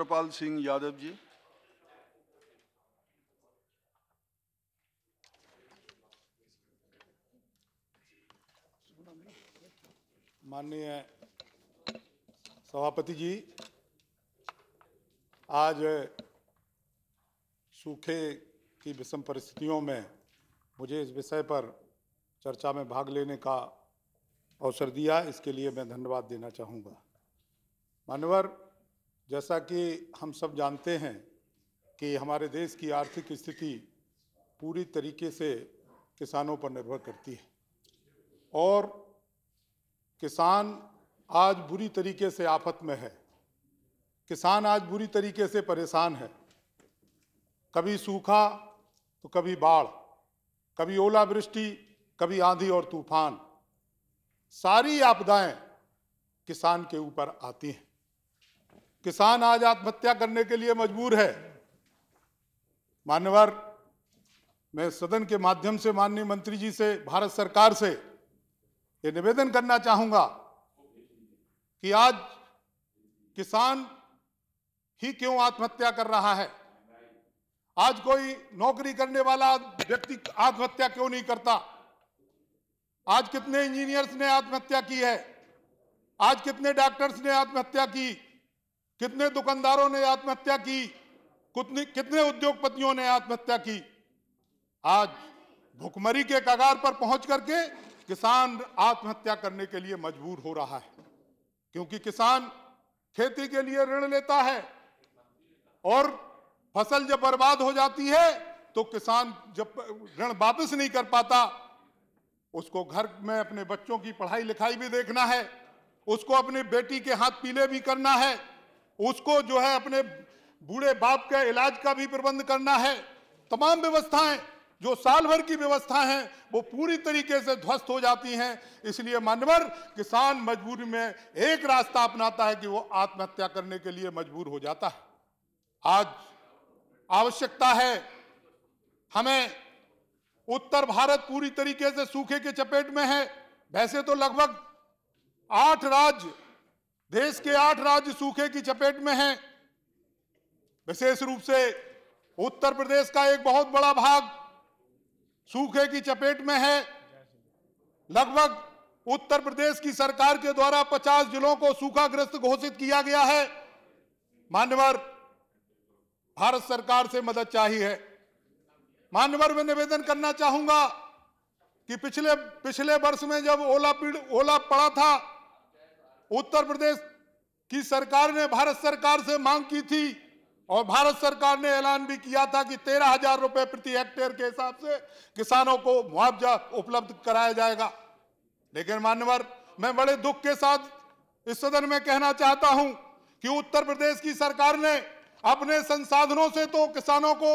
कृपाल सिंह यादव जी माननीय सभापति जी आज सूखे की विषम परिस्थितियों में मुझे इस विषय पर चर्चा में भाग लेने का अवसर दिया इसके लिए मैं धन्यवाद देना चाहूँगा मानवर जैसा कि हम सब जानते हैं कि हमारे देश की आर्थिक स्थिति पूरी तरीके से किसानों पर निर्भर करती है और किसान आज बुरी तरीके से आफत में है किसान आज बुरी तरीके से परेशान है कभी सूखा तो कभी बाढ़ कभी ओलावृष्टि कभी आंधी और तूफान सारी आपदाएं किसान के ऊपर आती हैं किसान आज आत्महत्या करने के लिए मजबूर है मान्यवर मैं सदन के माध्यम से माननीय मंत्री जी से भारत सरकार से ये निवेदन करना चाहूंगा कि आज किसान ही क्यों आत्महत्या कर रहा है आज कोई नौकरी करने वाला व्यक्ति आत्महत्या क्यों नहीं करता आज कितने इंजीनियर्स ने आत्महत्या की है आज कितने डॉक्टर्स ने आत्महत्या की कितने दुकानदारों ने आत्महत्या की कितने कितने उद्योगपतियों ने आत्महत्या की आज भुखमरी के कगार पर पहुंच करके किसान आत्महत्या करने के लिए मजबूर हो रहा है क्योंकि किसान खेती के लिए ऋण लेता है और फसल जब बर्बाद हो जाती है तो किसान जब ऋण वापस नहीं कर पाता उसको घर में अपने बच्चों की पढ़ाई लिखाई भी देखना है उसको अपनी बेटी के हाथ पीले भी करना है उसको जो है अपने बूढ़े बाप के इलाज का भी प्रबंध करना है तमाम व्यवस्थाएं जो साल भर की व्यवस्था है वो पूरी तरीके से ध्वस्त हो जाती हैं इसलिए मानवर किसान मजबूरी में एक रास्ता अपनाता है कि वो आत्महत्या करने के लिए मजबूर हो जाता है आज आवश्यकता है हमें उत्तर भारत पूरी तरीके से सूखे के चपेट में है वैसे तो लगभग आठ राज्य देश के आठ राज्य सूखे की चपेट में हैं विशेष रूप से उत्तर प्रदेश का एक बहुत बड़ा भाग सूखे की चपेट में है लगभग उत्तर प्रदेश की सरकार के द्वारा 50 जिलों को सूखाग्रस्त घोषित किया गया है मान्यवर भारत सरकार से मदद चाहिए है मान्यवर में निवेदन करना चाहूंगा कि पिछले पिछले वर्ष में जब ओला पीड़ ओला पड़ा था उत्तर प्रदेश की सरकार ने भारत सरकार से मांग की थी और भारत सरकार ने ऐलान भी किया था कि तेरह हजार रुपए प्रति हेक्टेयर के हिसाब से किसानों को मुआवजा उपलब्ध कराया जाएगा लेकिन मानवर मैं बड़े दुख के साथ इस सदन में कहना चाहता हूं कि उत्तर प्रदेश की सरकार ने अपने संसाधनों से तो किसानों को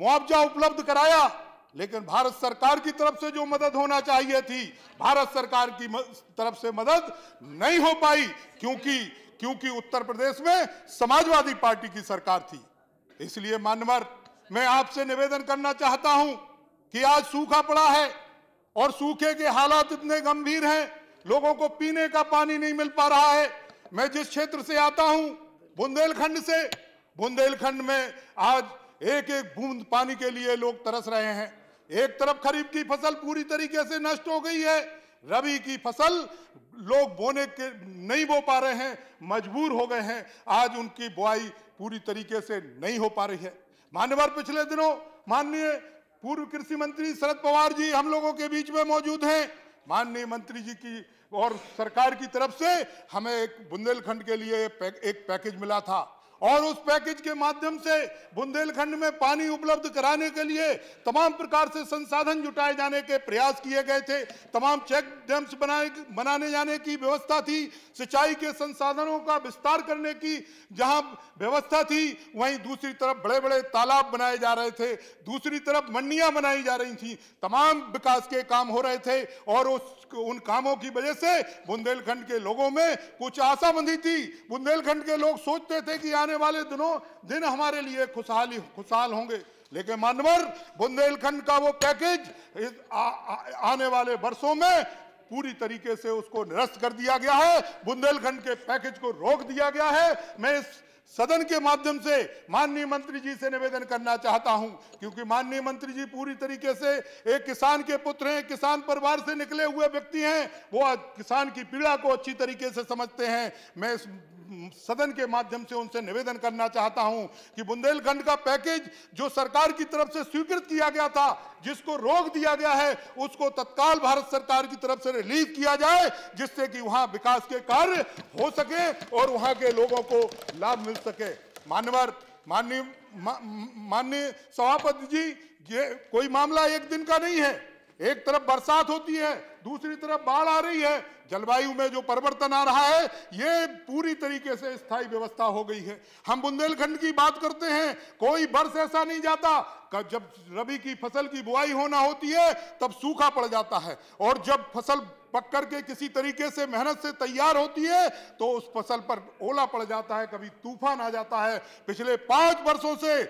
मुआवजा उपलब्ध कराया लेकिन भारत सरकार की तरफ से जो मदद होना चाहिए थी भारत सरकार की तरफ से मदद नहीं हो पाई क्योंकि क्योंकि उत्तर प्रदेश में समाजवादी पार्टी की सरकार थी इसलिए मानवर मैं आपसे निवेदन करना चाहता हूं कि आज सूखा पड़ा है और सूखे के हालात इतने गंभीर हैं लोगों को पीने का पानी नहीं मिल पा रहा है मैं जिस क्षेत्र से आता हूं बुंदेलखंड से बुंदेलखंड में आज एक एक बूंद पानी के लिए लोग तरस रहे हैं एक तरफ खरीफ की फसल पूरी तरीके से नष्ट हो गई है रबी की फसल लोग बोने के नहीं बो पा रहे हैं मजबूर हो गए हैं आज उनकी बुआई पूरी तरीके से नहीं हो पा रही है मान्यवर पिछले दिनों माननीय पूर्व कृषि मंत्री शरद पवार जी हम लोगों के बीच में मौजूद हैं माननीय मंत्री जी की और सरकार की तरफ से हमें एक बुंदेलखंड के लिए एक पैकेज मिला था और उस पैकेज के माध्यम से बुंदेलखंड में पानी उपलब्ध कराने के लिए तमाम प्रकार से संसाधन जुटाए जाने के प्रयास किए गए थे तमाम चेक डैम्स बनाए बनाने जाने की व्यवस्था थी सिंचाई के संसाधनों का विस्तार करने की जहां व्यवस्था थी वहीं दूसरी तरफ बड़े बड़े तालाब बनाए जा रहे थे दूसरी तरफ मंडियां बनाई जा रही थी तमाम विकास के काम हो रहे थे और उस उन कामों की वजह से बुंदेलखंड के लोगों में कुछ आशाबंदी थी बुंदेलखंड के लोग सोचते थे कि आने वाले दिनों दिन हमारे लिए खुशहाली खुशहाल होंगे लेकिन मानवर बुंदेलखंड का वो पैकेज आ, आ, आने वाले वर्षों में पूरी तरीके से उसको निरस्त कर दिया गया है बुंदेलखंड के पैकेज को रोक दिया गया है मैं इस सदन के माध्यम से माननीय मंत्री जी से निवेदन करना चाहता हूं क्योंकि माननीय मंत्री जी पूरी तरीके से एक किसान के पुत्र हैं किसान परिवार से निकले हुए व्यक्ति हैं वो किसान की पीड़ा को अच्छी तरीके से समझते हैं मैं इस सदन के माध्यम से उनसे निवेदन करना चाहता हूं कि बुंदेलखंड का पैकेज जो सरकार की तरफ से स्वीकृत किया गया था जिसको रोक दिया गया है उसको तत्काल भारत सरकार की तरफ से रिलीज किया जाए जिससे कि वहां विकास के कार्य हो सके और वहां के लोगों को लाभ मिल सके मानवर माननीय माननीय सभापति जी ये कोई मामला एक दिन का नहीं है एक तरफ बरसात होती है दूसरी तरफ बाढ़ आ रही है जलवायु में जो परिवर्तन आ रहा है ये पूरी तरीके से स्थायी व्यवस्था हो गई है हम बुंदेलखंड की बात करते हैं कोई वर्ष ऐसा नहीं जाता जब रबी की फसल की बुआई होना होती है तब सूखा पड़ जाता है और जब फसल पक कर के किसी तरीके से मेहनत से तैयार होती है तो उस फसल पर ओला पड़ जाता है कभी तूफान आ जाता है पिछले पांच वर्षों से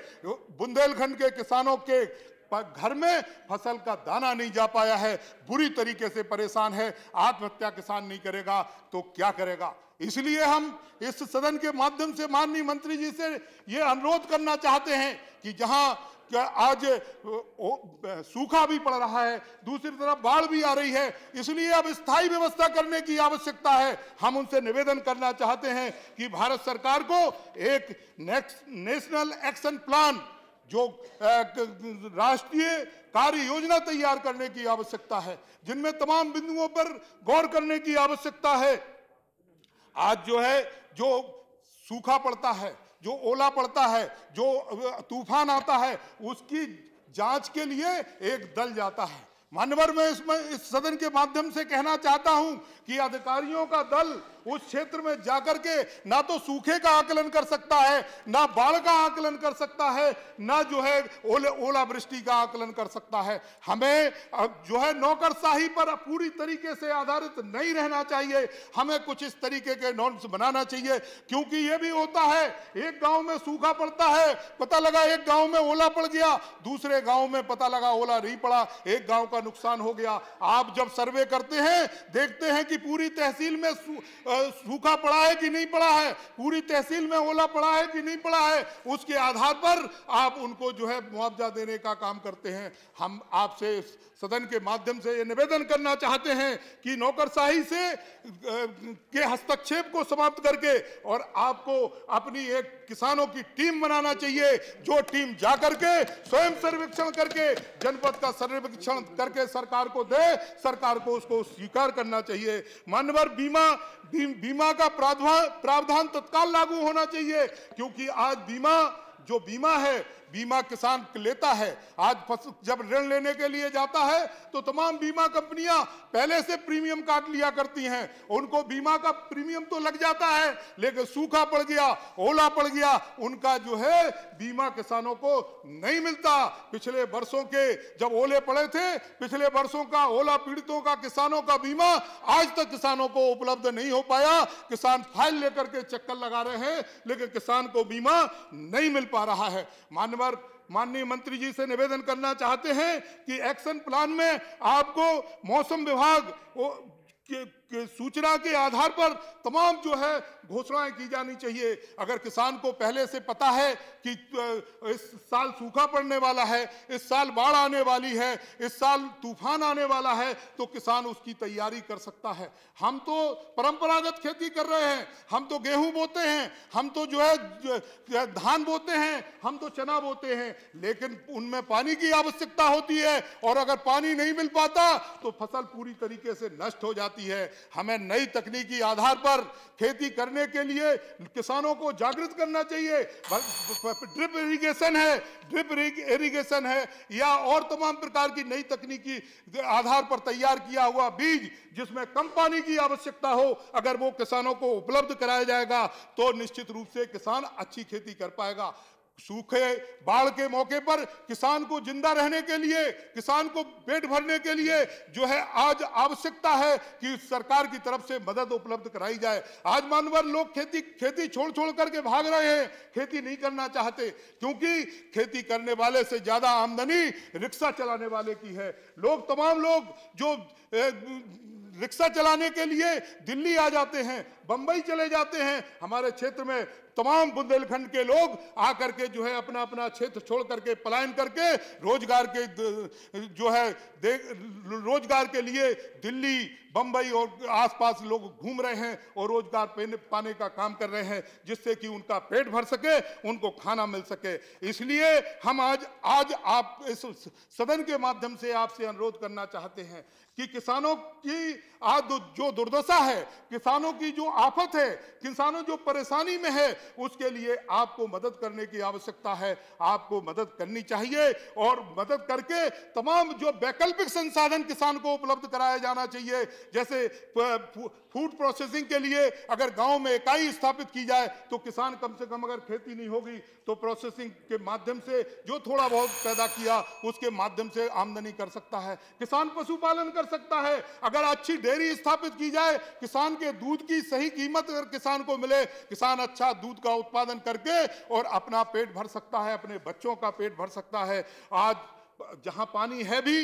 बुंदेलखंड के किसानों के पर घर में फसल का दाना नहीं जा पाया है बुरी तरीके से परेशान है आत्महत्या किसान नहीं करेगा तो क्या करेगा इसलिए हम इस सदन के माध्यम से माननीय मंत्री जी से ये अनुरोध करना चाहते हैं कि जहाँ आज सूखा भी पड़ रहा है दूसरी तरफ बाढ़ भी आ रही है इसलिए अब स्थायी व्यवस्था करने की आवश्यकता है हम उनसे निवेदन करना चाहते हैं कि भारत सरकार को एक नेक्स्ट नेशनल एक्शन प्लान जो राष्ट्रीय कार्य योजना तैयार करने की आवश्यकता है जिनमें तमाम बिंदुओं पर गौर करने की आवश्यकता है आज जो है जो सूखा पड़ता है जो ओला पड़ता है जो तूफान आता है उसकी जांच के लिए एक दल जाता है मानवर में इसमें इस सदन के माध्यम से कहना चाहता हूं कि अधिकारियों का दल उस क्षेत्र में जाकर के ना तो सूखे का आकलन कर सकता है ना बाढ़ का आकलन कर सकता है ना जो है ओलावृष्टि का आकलन कर सकता है हमें जो है नौकरशाही पर पूरी तरीके से आधारित नहीं रहना चाहिए हमें कुछ इस तरीके के नॉर्म्स बनाना चाहिए क्योंकि ये भी होता है एक गांव में सूखा पड़ता है पता लगा एक गांव में ओला पड़ गया दूसरे गांव में पता लगा ओला नहीं पड़ा एक गांव का नुकसान हो गया आप जब सर्वे करते हैं देखते हैं कि पूरी तहसील में सूखा पड़ा है कि नहीं पड़ा है पूरी तहसील में ओला पड़ा है कि नहीं पड़ा है उसके आधार पर आप उनको जो है मुआवजा देने का काम करते हैं हम आपसे सदन के माध्यम से ये निवेदन करना चाहते हैं कि नौकरशाही से के हस्तक्षेप को समाप्त करके और आपको अपनी एक किसानों की टीम बनाना चाहिए जो टीम जा करके स्वयं सर्वेक्षण करके जनपद का सर्वेक्षण करके सरकार को दे सरकार को उसको स्वीकार करना चाहिए मानवर बीमा बीमा बीमा का प्रावधान तत्काल लागू होना चाहिए क्योंकि आज बीमा जो बीमा है बीमा किसान लेता है आज जब ऋण लेने के लिए जाता है तो तमाम बीमा कंपनियां पहले से प्रीमियम काट लिया करती हैं उनको बीमा का प्रीमियम तो लग जाता है लेकिन सूखा पड़ गया ओला पड़ गया उनका जो है बीमा किसानों को नहीं मिलता पिछले वर्षों के जब ओले पड़े थे पिछले वर्षों का ओला पीड़ितों का किसानों का बीमा आज तक किसानों को उपलब्ध नहीं हो पाया किसान फाइल लेकर के चक्कर लगा रहे हैं लेकिन किसान को बीमा नहीं मिल पा रहा है मान्य बार माननीय मंत्री जी से निवेदन करना चाहते हैं कि एक्शन प्लान में आपको मौसम विभाग सूचना के आधार पर तमाम जो है घोषणाएं की जानी चाहिए अगर किसान को पहले से पता है कि इस साल सूखा पड़ने वाला है इस साल बाढ़ आने वाली है इस साल तूफान आने वाला है तो किसान उसकी तैयारी कर सकता है हम तो परंपरागत खेती कर रहे हैं हम तो गेहूं बोते हैं हम तो जो है धान बोते हैं हम तो चना बोते हैं लेकिन उनमें पानी की आवश्यकता होती है और अगर पानी नहीं मिल पाता तो फसल पूरी तरीके से नष्ट हो जाती है हमें नई तकनीकी आधार पर खेती करने के लिए किसानों को जागृत करना चाहिए ड्रिप इरिगेशन है ड्रिप इरिगेशन है या और तमाम प्रकार की नई तकनीकी आधार पर तैयार किया हुआ बीज जिसमें कम पानी की आवश्यकता हो अगर वो किसानों को उपलब्ध कराया जाएगा तो निश्चित रूप से किसान अच्छी खेती कर पाएगा सूखे बाढ़ के मौके पर किसान को जिंदा रहने के लिए किसान को पेट भरने के लिए जो है आज आवश्यकता है कि सरकार की तरफ से मदद उपलब्ध कराई जाए आज मानवर लोग खेती खेती छोड़ छोड़ करके भाग रहे हैं खेती नहीं करना चाहते क्योंकि खेती करने वाले से ज़्यादा आमदनी रिक्शा चलाने वाले की है लोग तमाम लोग जो ए, रिक्शा चलाने के लिए दिल्ली आ जाते हैं बंबई चले जाते हैं हमारे क्षेत्र में तमाम बुंदेलखंड के लोग आकर के जो है अपना अपना क्षेत्र छोड़ करके पलायन करके रोजगार के जो है रोजगार के लिए दिल्ली बम्बई और आसपास लोग घूम रहे हैं और रोजगार पाने का काम कर रहे हैं जिससे कि उनका पेट भर सके उनको खाना मिल सके इसलिए हम आज आज आप इस सदन के माध्यम से आपसे अनुरोध करना चाहते हैं कि किसानों की आज जो दुर्दशा है किसानों की जो आफत है किसानों जो परेशानी में है उसके लिए आपको मदद करने की आवश्यकता है आपको मदद करनी चाहिए और मदद करके तमाम जो वैकल्पिक संसाधन किसान को उपलब्ध कराया जाना चाहिए जैसे फूड प्रोसेसिंग के लिए अगर गांव में इकाई स्थापित की जाए तो किसान कम से कम अगर खेती नहीं होगी तो प्रोसेसिंग के माध्यम से जो थोड़ा बहुत पैदा किया उसके माध्यम से आमदनी कर सकता है किसान पशुपालन कर सकता है अगर अच्छी डेयरी स्थापित की जाए किसान के दूध की सही कीमत अगर किसान को मिले किसान अच्छा दूध दूध का उत्पादन करके और अपना पेट भर सकता है अपने बच्चों का पेट भर सकता है आज जहां पानी है भी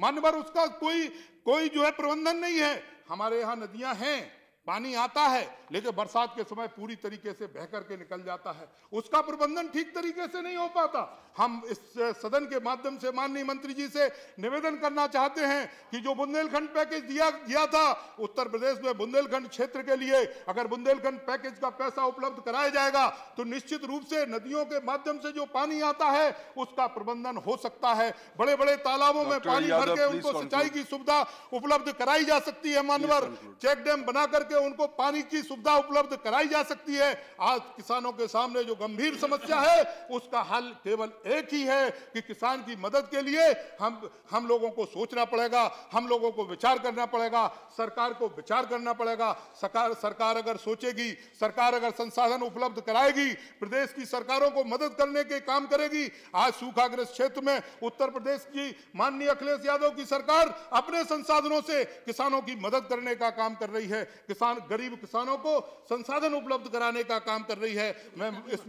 मानवर उसका कोई कोई जो है प्रबंधन नहीं है हमारे यहाँ नदियां हैं पानी आता है लेकिन बरसात के समय पूरी तरीके से बह करके निकल जाता है उसका प्रबंधन ठीक तरीके से नहीं हो पाता हम इस सदन के माध्यम से माननीय मंत्री जी से निवेदन करना चाहते हैं कि जो बुंदेलखंड पैकेज दिया दिया था उत्तर प्रदेश में बुंदेलखंड क्षेत्र के लिए अगर बुंदेलखंड पैकेज का पैसा उपलब्ध कराया जाएगा तो निश्चित रूप से नदियों के माध्यम से जो पानी आता है उसका प्रबंधन हो सकता है बड़े बड़े तालाबों में पानी भर के उनको सिंचाई की सुविधा उपलब्ध कराई जा सकती है मानवर चेक डैम बना करके उनको पानी की सुविधा उपलब्ध कराई जा सकती है आज किसानों के सामने जो गंभीर समस्या है उसका हल केवल एक ही है कि किसान की मदद के लिए हम हम लोगों को सोचना पड़ेगा हम लोगों को विचार करना पड़ेगा सरकार को विचार करना पड़ेगा सरकार सरकार अगर सोचेगी सरकार अगर संसाधन उपलब्ध कराएगी प्रदेश की सरकारों को मदद करने के काम करेगी आज सूखाग्रस्त क्षेत्र में उत्तर प्रदेश की माननीय अखिलेश यादव की सरकार अपने संसाधनों से किसानों की मदद करने का काम कर रही है किसान गरीब किसानों को संसाधन उपलब्ध कराने का काम कर रही है मैं इस,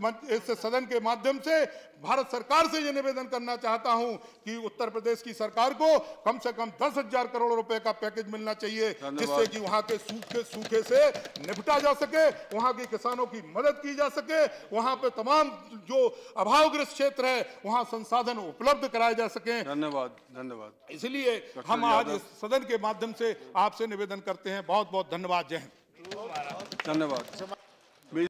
इस सदन के माध्यम से भारत सरकार सरकार से यह निवेदन करना चाहता हूं कि उत्तर प्रदेश की सरकार को कम से कम दस हजार करोड़ रुपए का पैकेज मिलना चाहिए जिससे कि वहां के सूखे सूखे से निपटा जा सके वहां के किसानों की मदद की जा सके वहां पे तमाम जो अभावग्रस्त क्षेत्र है वहां संसाधन उपलब्ध कराए जा सके धन्यवाद धन्यवाद इसलिए हम आज इस सदन के माध्यम से आपसे निवेदन करते हैं बहुत बहुत धन्यवाद जय हिंद धन्यवाद